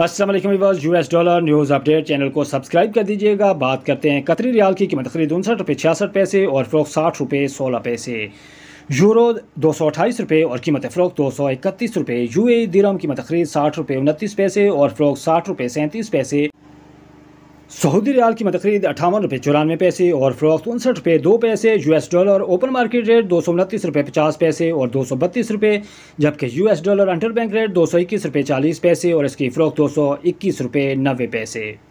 असलम यू US dollar news update channel को subscribe कर दीजिएगा बात करते हैं कतरी रियाल की कीमत खरीद उनसठ रुपये छियासठ पैसे और फरोख साठ रुपये सोलह पैसे यूरो दो सौ अट्ठाईस रुपये और कीमत फ़रोख दो सौ इकतीस रुपये यू ए दिरम कीमत खरीद साठ रुपये उनतीस पैसे और फ्रोक साठ रुपये सैंतीस पैसे सऊदी रियाल की मत खरीद अठावन रुपये चौरानवे पैसे और फरोख्त उनसठ रुपये दो पैसे US dollar open market rate दो सौ उनतीस रुपये पचास पैसे और दो सौ बत्तीस रुपये जबकि US dollar interbank rate दो सौ इक्कीस रुपये चालीस पैसे और इसकी फरोख्त दो सौ इक्कीस रुपये नब्बे पैसे